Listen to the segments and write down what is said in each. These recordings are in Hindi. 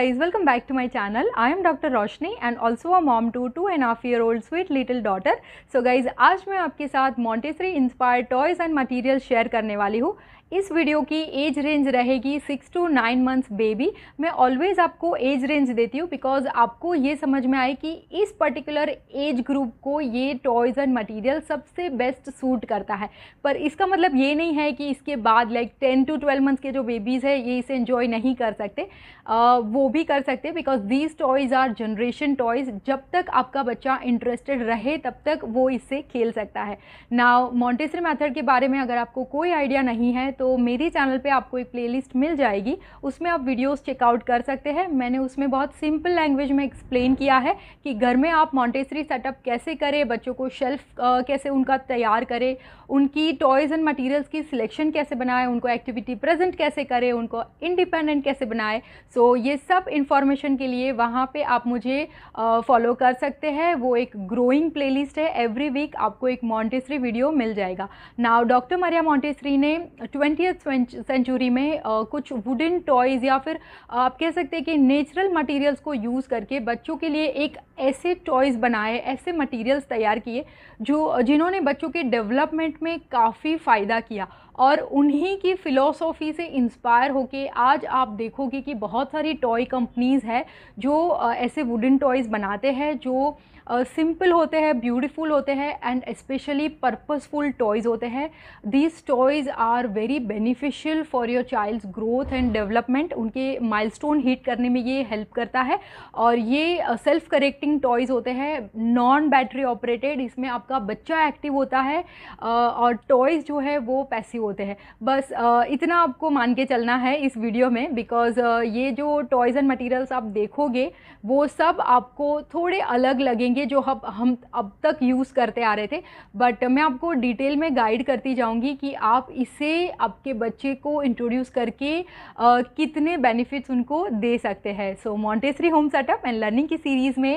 guys, welcome back to my channel. I am Dr. Roshni and also a mom to two and a half year old sweet little daughter. So guys, आज मैं आपके साथ Montessori inspired toys and materials share करने वाली हूँ इस वीडियो की एज रेंज रहेगी six to nine months baby मैं ऑलवेज़ आपको एज रेंज देती हूँ बिकॉज आपको ये समझ में आए कि इस पर्टिकुलर एज ग्रुप को ये टॉयज़ एंड मटेरियल सबसे बेस्ट सूट करता है पर इसका मतलब ये नहीं है कि इसके बाद like ten to twelve months के जो बेबीज़ है ये इसे इन्जॉय नहीं कर सकते आ, वो भी कर सकते because these toys are generation toys जब तक आपका बच्चा इंटरेस्टेड रहे तब तक वो इससे खेल सकता है ना मॉन्टेसरी मैथड के बारे में अगर आपको कोई आइडिया नहीं है तो मेरे चैनल पे आपको एक प्लेलिस्ट मिल जाएगी उसमें आप वीडियोस चेकआउट कर सकते हैं मैंने उसमें बहुत सिंपल लैंग्वेज में एक्सप्लेन किया है कि घर में आप मॉन्टेसरी सेटअप कैसे करें बच्चों को शेल्फ कैसे उनका तैयार करें उनकी टॉयज़ एंड मटीरियल्स की सिलेक्शन कैसे बनाए उनको एक्टिविटी प्रेजेंट कैसे करें उनको इंडिपेंडेंट कैसे बनाए सो so, ये सब इन्फॉर्मेशन के लिए वहाँ पर आप मुझे फॉलो कर सकते हैं वो एक ग्रोइंग प्लेलिस्ट है एवरी वीक आपको एक मॉन्टेसरी वीडियो मिल जाएगा नाउ डॉक्टर मरिया मॉन्टेसरी ने ट्वेंटी ट्वेंटी सेंचुरी में कुछ वुडन टॉयज़ या फिर आप कह सकते हैं कि नेचुरल मटेरियल्स को यूज़ करके बच्चों के लिए एक ऐसे टॉयज़ बनाए ऐसे मटेरियल्स तैयार किए जो जिन्होंने बच्चों के डेवलपमेंट में काफ़ी फ़ायदा किया और उन्हीं की फ़िलोसॉफ़ी से इंस्पायर होके आज आप देखोगे कि बहुत सारी टॉय कंपनीज़ है जो ऐसे वुडन टॉयज़ बनाते हैं जो सिंपल होते हैं ब्यूटीफुल होते हैं एंड स्पेशली पर्पसफुल टॉयज़ होते हैं these toys are very beneficial for your child's growth and development उनके माइलस्टोन हीट करने में ये हेल्प करता है और ये सेल्फ करेक्टिंग टॉयज़ होते हैं नॉन बैटरी ऑपरेटेड इसमें आपका बच्चा एक्टिव होता है और टॉयज़ जो है वो पैसिव होते हैं बस इतना आपको मान के चलना है इस वीडियो में बिकॉज ये जो टॉयज़ एंड मटीरियल्स आप देखोगे वो सब आपको थोड़े अलग लगेंगे ये जो हम हम अब तक यूज़ करते आ रहे थे बट मैं आपको डिटेल में गाइड करती जाऊँगी कि आप इसे आपके बच्चे को इंट्रोड्यूस करके आ, कितने बेनिफिट्स उनको दे सकते हैं so Montessori home setup and learning की सीरीज़ में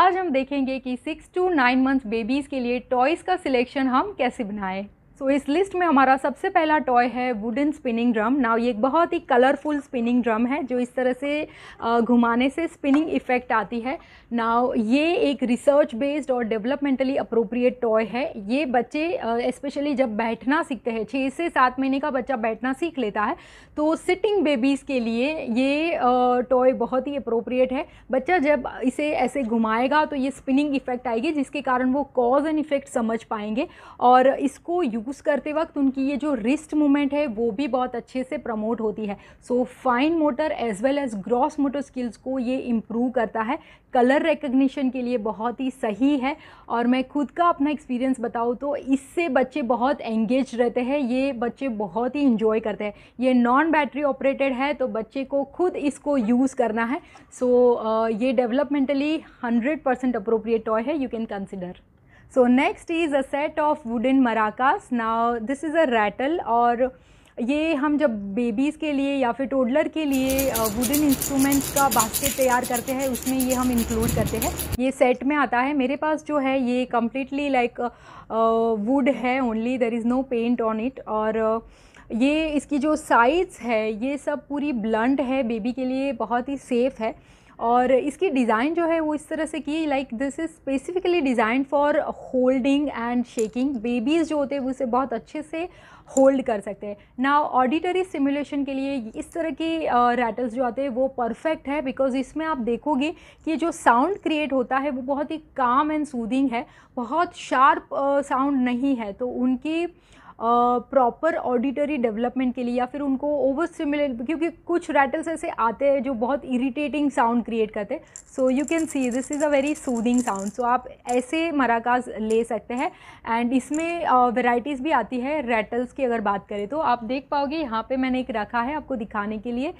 आज हम देखेंगे कि six to nine months babies के लिए टॉयज़ का सिलेक्शन हम कैसे बनाएं सो so, इस लिस्ट में हमारा सबसे पहला टॉय है वुडन स्पिनिंग ड्रम नाव ये एक बहुत ही कलरफुल स्पिनिंग ड्रम है जो इस तरह से घुमाने से स्पिनिंग इफ़ेक्ट आती है नाव ये एक रिसर्च बेस्ड और डेवलपमेंटली अप्रोप्रिएट टॉय है ये बच्चे स्पेशली जब बैठना सीखते हैं छः से सात महीने का बच्चा बैठना सीख लेता है तो सिटिंग बेबीज़ के लिए ये टॉय बहुत ही अप्रोप्रिएट है बच्चा जब इसे ऐसे घुमाएगा तो ये स्पिनिंग इफ़ेक्ट आएगी जिसके कारण वो कॉज एंड इफ़ेक्ट समझ पाएंगे और इसको यूज़ करते वक्त उनकी ये जो रिस्ट मूवमेंट है वो भी बहुत अच्छे से प्रमोट होती है so fine motor as well as gross motor skills को ये इम्प्रूव करता है कलर रिकग्निशन के लिए बहुत ही सही है और मैं खुद का अपना एक्सपीरियंस बताऊँ तो इससे बच्चे बहुत एंगेज रहते हैं ये बच्चे बहुत ही इंजॉय करते हैं ये नॉन बैटरी ऑपरेटेड है तो बच्चे को खुद इसको यूज़ करना है सो so, uh, ये developmentally hundred percent appropriate toy है you can consider so next is a set of wooden maracas Now this is a rattle और ये हम जब बेबीज़ के लिए या फिर टोडलर के लिए वुडन इंस्ट्रूमेंट्स का बास्केट तैयार करते हैं उसमें ये हम इंक्लूड करते हैं ये सेट में आता है मेरे पास जो है ये कम्प्लीटली लाइक वुड है only there is no paint on it और ये इसकी जो साइज़ है ये सब पूरी ब्लंट है बेबी के लिए बहुत ही सेफ़ है और इसकी डिज़ाइन जो है वो इस तरह से की like this is specifically design for holding and shaking babies जो होते हैं वो इसे बहुत अच्छे से होल्ड कर सकते हैं ना ऑडिटरी सिमुलेशन के लिए इस तरह के रैटल्स जो आते हैं वो परफेक्ट है बिकॉज इसमें आप देखोगे कि जो साउंड क्रिएट होता है वो बहुत ही काम एंड सूदिंग है बहुत शार्प साउंड नहीं है तो उनकी प्रॉपर ऑडिटरी डेवलपमेंट के लिए या फिर उनको ओवर सिमिलर क्योंकि कुछ रैटल्स ऐसे आते हैं जो बहुत इरिटेटिंग साउंड क्रिएट करते हैं so you can see this is a very soothing sound so आप ऐसे मराकाज ले सकते हैं एंड इसमें वेराइटीज़ uh, भी आती है रैटल्स की अगर बात करें तो आप देख पाओगे यहाँ पर मैंने एक रखा है आपको दिखाने के लिए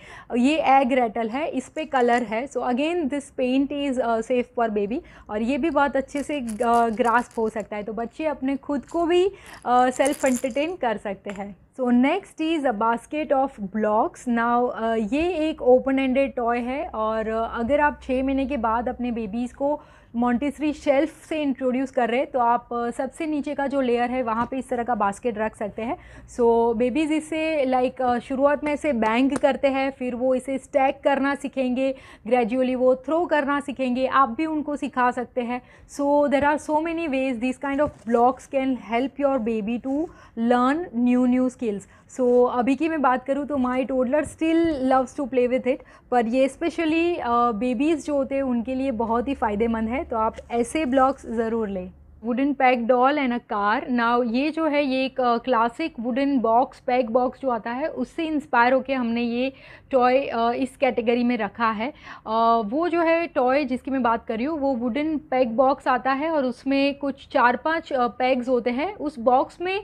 ये एग रैटल है इस पर कलर है so again this paint is safe for baby और ये भी बहुत अच्छे से ग्रास्प हो सकता है तो बच्चे अपने खुद को भी सेल्फ uh, इन कर सकते हैं so next is a basket of blocks now ये एक ओपन एंडेड टॉय है और uh, अगर आप छः महीने के बाद अपने बेबीज़ को मॉन्टेसरी शेल्फ से इंट्रोड्यूस कर रहे हैं तो आप सबसे नीचे का जो लेयर है वहाँ पे इस तरह का बास्केट रख सकते हैं सो बेबीज़ इसे लाइक शुरुआत में इसे बैंक करते हैं फिर वो इसे स्टैक करना सीखेंगे ग्रेजुअली वो थ्रो करना सीखेंगे आप भी उनको सिखा सकते हैं so there are so many ways this kind of blocks can help your baby to learn new new skills so अभी की मैं बात करूँ तो my toddler still loves to play with it पर ये स्पेशली बेबीज़ जो होते हैं उनके लिए बहुत ही फ़ायदेमंद है तो आप ऐसे ब्लॉग्स ज़रूर लें wooden peg doll and a car now ये जो है ये एक classic wooden box peg box जो आता है उससे इंस्पायर होकर हमने ये टॉय uh, इस कैटेगरी में रखा है uh, वो जो है टॉय जिसकी मैं बात कर रही हूँ वो वुडन पैक बॉक्स आता है और उसमें कुछ चार पांच पैग्स uh, होते हैं उस बॉक्स में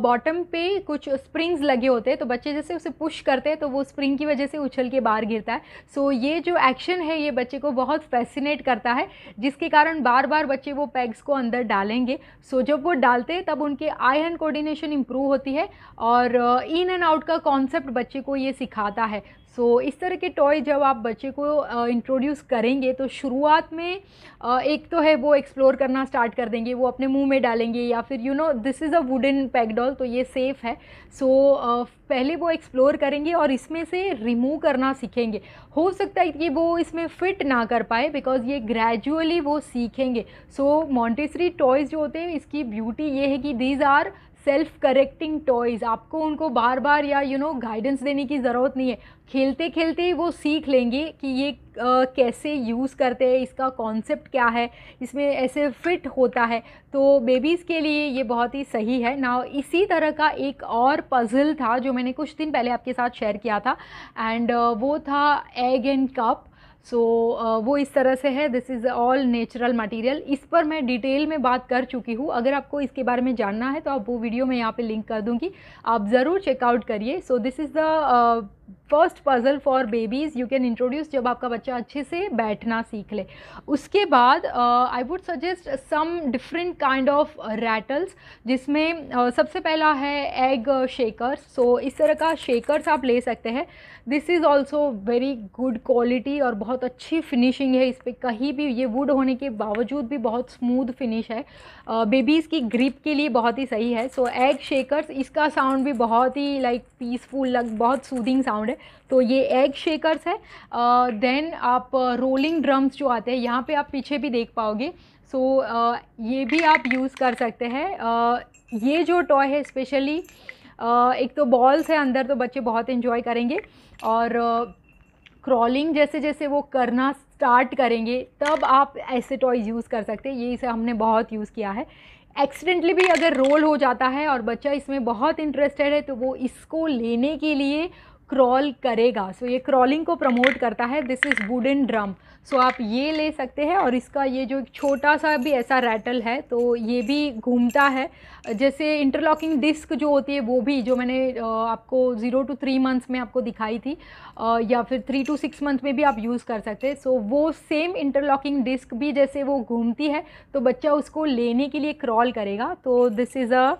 बॉटम पे कुछ स्प्रिंग्स लगे होते हैं तो बच्चे जैसे उसे पुश करते हैं तो वो स्प्रिंग की वजह से उछल के बाहर गिरता है सो so, ये जो एक्शन है ये बच्चे को बहुत फैसिनेट करता है जिसके कारण बार बार बच्चे वो पैग्स को अंदर अंदर डालेंगे सो जब वो डालते हैं तब उनके आई हैंड कोऑर्डिनेशन इंप्रूव होती है और इन एंड आउट का कॉन्सेप्ट बच्चे को ये सिखाता है सो so, इस तरह के टॉय जब आप बच्चे को इंट्रोड्यूस करेंगे तो शुरुआत में आ, एक तो है वो एक्सप्लोर करना स्टार्ट कर देंगे वो अपने मुंह में डालेंगे या फिर you know this is a wooden peg doll तो ये सेफ़ है सो so, पहले वो एक्सप्लोर करेंगे और इसमें से रिमूव करना सीखेंगे हो सकता है कि वो इसमें फ़िट ना कर पाए बिकॉज ये ग्रेजुअली वो सीखेंगे सो मॉन्टेसरी टॉयज़ जो होते हैं इसकी ब्यूटी ये है कि these are self correcting toys आपको उनको बार बार या यू नो गाइडेंस देने की ज़रूरत नहीं है खेलते खेलते ही वो सीख लेंगे कि ये आ, कैसे यूज़ करते हैं इसका कॉन्सेप्ट क्या है इसमें ऐसे फिट होता है तो बेबीज़ के लिए ये बहुत ही सही है ना इसी तरह का एक और पज़ल था जो मैंने कुछ दिन पहले आपके साथ शेयर किया था एंड वो था egg and cup so so, uh, वो इस तरह से है this is all natural material इस पर मैं डिटेल में बात कर चुकी हूँ अगर आपको इसके बारे में जानना है तो आप वो वीडियो मैं यहाँ पे लिंक कर दूँगी आप ज़रूर चेकआउट करिए so this is the first puzzle for babies you can introduce जब आपका बच्चा अच्छे से बैठना सीख ले उसके बाद I would suggest some different kind of rattles जिसमें uh, सबसे पहला है एग शेकर्स सो इस तरह का शेकर्स आप ले सकते हैं this is also very good quality और बहुत अच्छी फिनिशिंग है इस पर कहीं भी ये वुड होने के बावजूद भी बहुत स्मूथ फिनिश है बेबीज़ uh, की ग्रिप के लिए बहुत ही सही है सो एग शेकर्स इसका साउंड भी बहुत ही लाइक पीसफुल लग बहुत सूदिंग साउंड है है तो ये एग शेकर्स है देन आप रोलिंग ड्रम्स जो आते हैं यहाँ पे आप पीछे भी देख पाओगे सो so, uh, ये भी आप यूज़ कर सकते हैं uh, ये जो टॉय है स्पेशली uh, एक तो बॉल्स है अंदर तो बच्चे बहुत इन्जॉय करेंगे और क्रॉलिंग जैसे जैसे वो करना स्टार्ट करेंगे तब आप ऐसे टॉयज़ यूज़ कर सकते हैं ये इसे हमने बहुत यूज़ किया है एक्सीडेंटली भी अगर रोल हो जाता है और बच्चा इसमें बहुत इंटरेस्टेड है तो वो इसको लेने के लिए क्रॉल करेगा सो so, ये क्रॉलिंग को प्रमोट करता है this is wooden drum so आप ये ले सकते हैं और इसका ये जो एक छोटा सा भी ऐसा रैटल है तो ये भी घूमता है जैसे इंटरलॉकिंग डिस्क जो होती है वो भी जो मैंने आपको ज़ीरो टू थ्री मंथ्स में आपको दिखाई थी या फिर थ्री टू सिक्स मंथ में भी आप यूज़ कर सकते हैं सो so, वो सेम इंटरलॉकिंग डिस्क भी जैसे वो घूमती है तो बच्चा उसको लेने के लिए क्रॉल करेगा तो this is a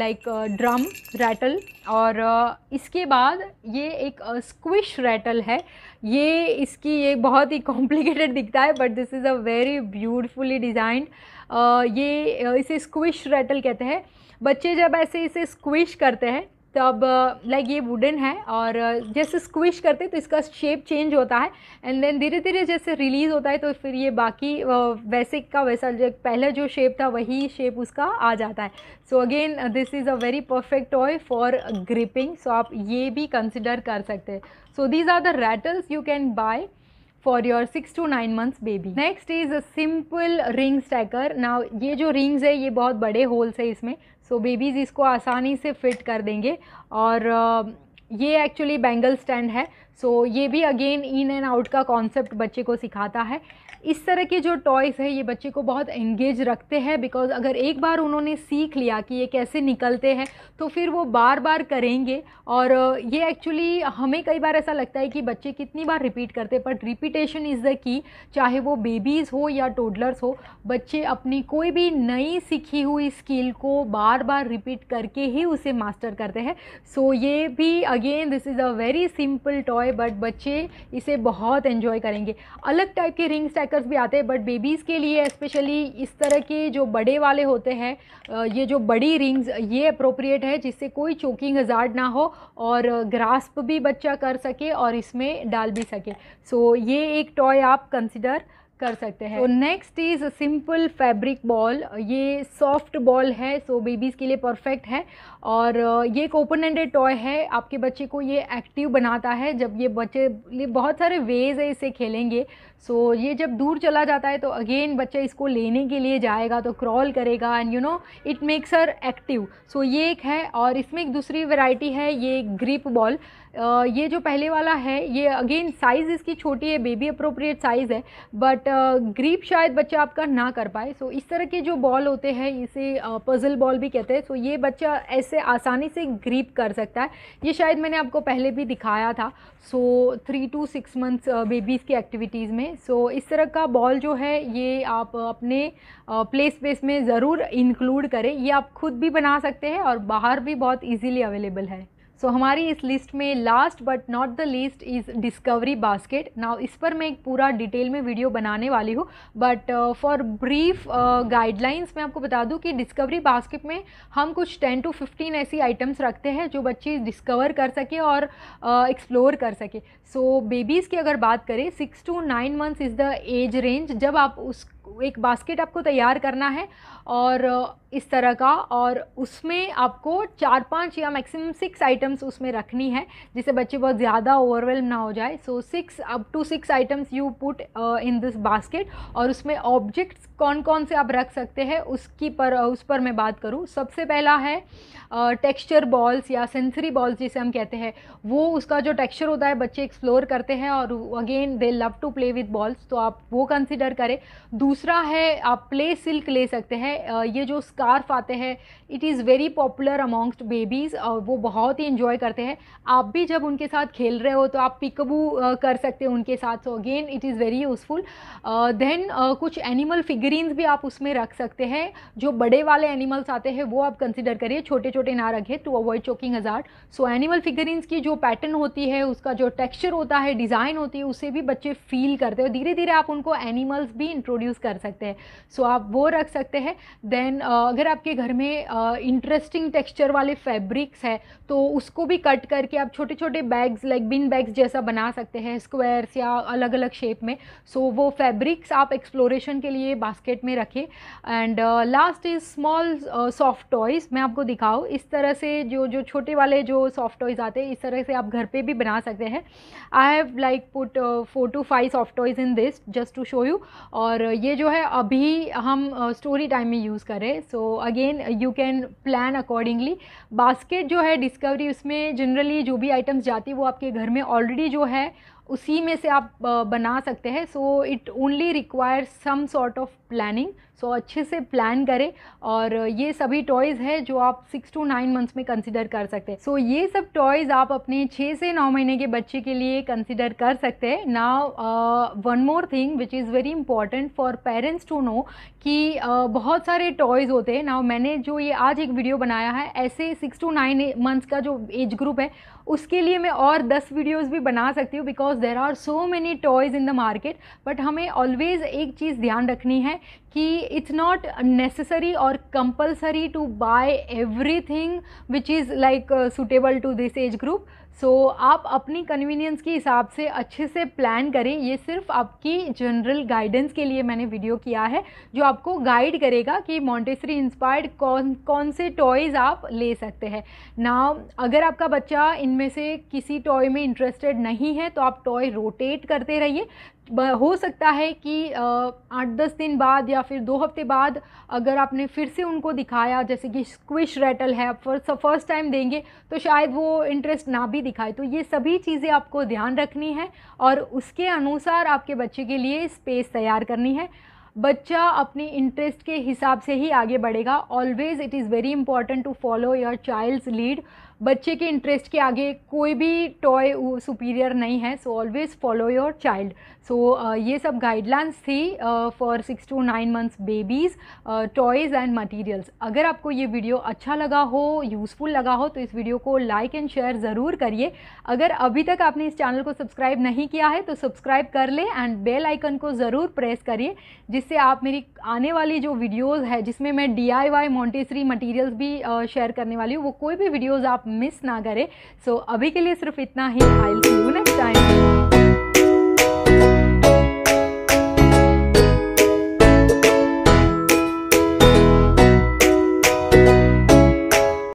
like drum rattle और uh, इसके बाद ये एक स्क्विश रैटल है ये इसकी ये बहुत ही कॉम्प्लिकेटेड दिखता है but this is a very beautifully designed ये इसे स्क्विश रैटल कहते हैं बच्चे जब ऐसे इसे स्क्विश करते हैं तब लाइक ये वुडन है और जैसे स्क्विश करते तो इसका शेप चेंज होता है एंड देन धीरे धीरे जैसे रिलीज़ होता है तो फिर ये बाकी वैसे का वैसा पहला जो शेप था वही शेप उसका आ जाता है so again this is a very perfect toy for gripping so आप ये भी कंसिडर कर सकते हैं so these are the rattles you can buy for your six to nine months baby next is a simple ring stacker ना ये जो रिंग्स है ये बहुत बड़े होल्स है इसमें सो so, बेबीज़ इसको आसानी से फिट कर देंगे और ये एक्चुअली बैंगल स्टैंड है सो so, ये भी अगेन इन एंड आउट का कॉन्सेप्ट बच्चे को सिखाता है इस तरह के जो टॉयज़ है ये बच्चे को बहुत एंगेज रखते हैं बिकॉज़ अगर एक बार उन्होंने सीख लिया कि ये कैसे निकलते हैं तो फिर वो बार बार करेंगे और ये एक्चुअली हमें कई बार ऐसा लगता है कि बच्चे कितनी बार रिपीट करते हैं but repetition is the key चाहे वो बेबीज़ हो या टोडलर्स हो बच्चे अपनी कोई भी नई सीखी हुई स्किल को बार बार रिपीट करके ही उसे मास्टर करते हैं सो so, ये भी again this is a very simple toy but बच्चे इसे बहुत इन्जॉय करेंगे अलग टाइप के रिंग्स हैकर्स भी आते हैं बट बेबीज़ के लिए स्पेशली इस तरह के जो बड़े वाले होते हैं ये जो बड़ी रिंग्स ये अप्रोप्रिएट है जिससे कोई चोकिंग हजार्ड ना हो और ग्रास्प भी बच्चा कर सके और इसमें डाल भी सके सो so, ये एक टॉय आप कंसिडर कर सकते हैं तो next is simple fabric ball ये सॉफ्ट बॉल है सो so बेबीज़ के लिए परफेक्ट है और ये एक ओपन एंडेड टॉय है आपके बच्चे को ये एक्टिव बनाता है जब ये बच्चे बहुत सारे वेज है इसे खेलेंगे सो so, ये जब दूर चला जाता है तो अगेन बच्चा इसको लेने के लिए जाएगा तो क्रॉल करेगा and you know it makes her active so ये एक है और इसमें एक दूसरी वेराइटी है ये ग्रिप बॉल ये जो पहले वाला है ये अगेन साइज़ इसकी छोटी है बेबी अप्रोप्रिएट साइज़ है बट ग्रीप शायद बच्चा आपका ना कर पाए सो so, इस तरह के जो बॉल होते हैं इसे पज़ल बॉल भी कहते हैं सो so, ये बच्चा ऐसे आसानी से ग्रीप कर सकता है ये शायद मैंने आपको पहले भी दिखाया था so three to six months babies की एक्टिविटीज़ में हैं सो so, इस तरह का बॉल जो है ये आप अपने प्ले स्पेस में ज़रूर इंक्लूड करें ये आप खुद भी बना सकते हैं और बाहर भी बहुत इजीली अवेलेबल है सो so, हमारी इस लिस्ट में last but not the list is discovery basket now इस पर मैं एक पूरा डिटेल में वीडियो बनाने वाली हूँ बट फॉर ब्रीफ गाइडलाइंस मैं आपको बता दूँ कि डिस्कवरी बास्केट में हम कुछ टेन टू फिफ्टीन ऐसी आइटम्स रखते हैं जो बच्चे डिस्कवर कर सके और एक्सप्लोर uh, कर सके सो so, बेबीज़ की अगर बात करें six to nine months is the age range जब आप उस एक बास्केट आपको तैयार करना है और इस तरह का और उसमें आपको चार पांच या मैक्सिमम सिक्स आइटम्स उसमें रखनी है जिससे बच्चे बहुत ज़्यादा ओवरवेलम ना हो जाए so six up to six items you put in this basket और उसमें ऑब्जेक्ट्स कौन कौन से आप रख सकते हैं उसकी पर उस पर मैं बात करूँ सबसे पहला है टेक्स्चर uh, बॉल्स या सेंसरी बॉल्स जिसे हम कहते हैं वो उसका जो टेक्स्चर होता है बच्चे एक्सप्लोर करते हैं और again they love to play with balls तो आप वो कंसिडर करें दूसरा है आप प्ले सिल्क ले सकते हैं ये जो स्कार्फ आते हैं it is very popular amongst babies और वो बहुत ही इन्जॉय करते हैं आप भी जब उनके साथ खेल रहे हो तो आप पिकबू कर सकते हो उनके साथ so again it is very useful then कुछ एनिमल फिगरीन्स भी आप उसमें रख सकते हैं जो बड़े वाले एनिमल्स आते हैं वो आप कंसिडर करिए छोटे छोटे ना रखें to avoid choking hazard so animal figurines की जो पैटर्न होती है उसका जो टेक्स्चर होता है डिज़ाइन होती है उसे भी बच्चे फील करते हैं धीरे धीरे आप उनको एनिमल्स भी इंट्रोड्यूस कर कर सकते हैं सो so, आप वो रख सकते हैं देन अगर आपके घर में इंटरेस्टिंग टेक्सचर वाले फैब्रिक्स है तो उसको भी कट करके आप छोटे छोटे बैग्स लाइक बिन बैग्स जैसा बना सकते हैं स्क्वायर्स या अलग अलग शेप में सो so, वो फैब्रिक्स आप एक्सप्लोरेशन के लिए बास्केट में रखें and last is small soft toys मैं आपको दिखाऊँ इस तरह से जो जो छोटे वाले जो सॉफ्ट टॉयज़ आते हैं इस तरह से आप घर पे भी बना सकते हैं I have like put four to five soft toys in this just to show you और ये ये जो है अभी हम स्टोरी टाइम में यूज़ करें so again you can plan accordingly basket जो है डिस्कवरी उसमें जनरली जो भी आइटम्स जाती है वो आपके घर में ऑलरेडी जो है उसी में से आप बना सकते हैं so it only requires some sort of planning so अच्छे से प्लान करें और ये सभी टॉयज़ है जो आप सिक्स टू नाइन मंथ्स में कंसिडर कर सकते हैं सो so, ये सब टॉयज़ आप अपने छः से नौ महीने के बच्चे के लिए कंसिडर कर सकते हैं ना one more thing which is very important for parents to know कि uh, बहुत सारे टॉयज़ होते हैं ना मैंने जो ये आज एक वीडियो बनाया है ऐसे सिक्स टू नाइन मंथ्स का जो एज ग्रुप है उसके लिए मैं और दस वीडियोज़ भी बना सकती हूँ because there are so many toys in the market but हमें ऑलवेज़ एक चीज़ ध्यान रखनी है कि इट्स नॉट नेसेसरी और compulsory to buy everything which is like suitable to this age group so आप अपनी कन्वीनियंस के हिसाब से अच्छे से प्लान करें ये सिर्फ आपकी जनरल गाइडेंस के लिए मैंने वीडियो किया है जो आपको गाइड करेगा कि मॉन्टेसरी इंस्पायर्ड कौन कौन से टॉयज़ आप ले सकते हैं ना अगर आपका बच्चा इनमें से किसी टॉय में इंटरेस्टेड नहीं है तो आप टॉय रोटेट करते रहिए हो सकता है कि आठ दस दिन बाद या फिर दो हफ्ते बाद अगर आपने फिर से उनको दिखाया जैसे कि स्क्विश रेटल है आप फर्स्ट फर्स्ट टाइम देंगे तो शायद वो इंटरेस्ट ना भी दिखाए तो ये सभी चीज़ें आपको ध्यान रखनी है और उसके अनुसार आपके बच्चे के लिए स्पेस तैयार करनी है बच्चा अपने इंटरेस्ट के हिसाब से ही आगे बढ़ेगा always it is very important to follow your child's lead बच्चे के इंटरेस्ट के आगे कोई भी टॉय सुपीरियर नहीं है so always follow your child so so, uh, ये सब गाइडलाइंस थी for six to nine months babies toys and materials अगर आपको ये वीडियो अच्छा लगा हो यूज़फुल लगा हो तो इस वीडियो को लाइक एंड शेयर ज़रूर करिए अगर अभी तक आपने इस चैनल को सब्सक्राइब नहीं किया है तो सब्सक्राइब कर लें एंड बेल आइकन को ज़रूर प्रेस करिए जिससे आप मेरी आने वाली जो वीडियोज़ है जिसमें मैं D I Y Montessori materials भी शेयर uh, करने वाली हूँ वो कोई भी वीडियोज़ आप मिस ना करें सो so, अभी के लिए सिर्फ इतना ही I see you next time